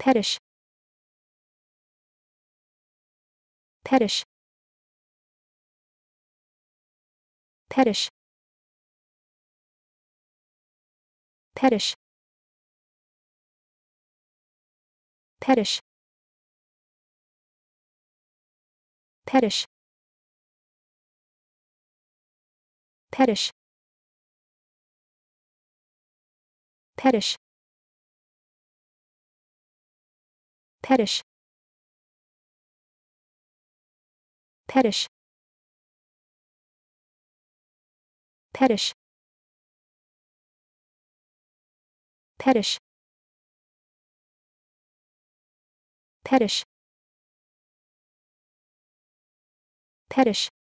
Pettish. Pettish. Pettish. Pettish. Pettish. Pettish. Pettish. Pettish. Pettish. Pettish. Pettish. Pettish. Pettish. Pettish.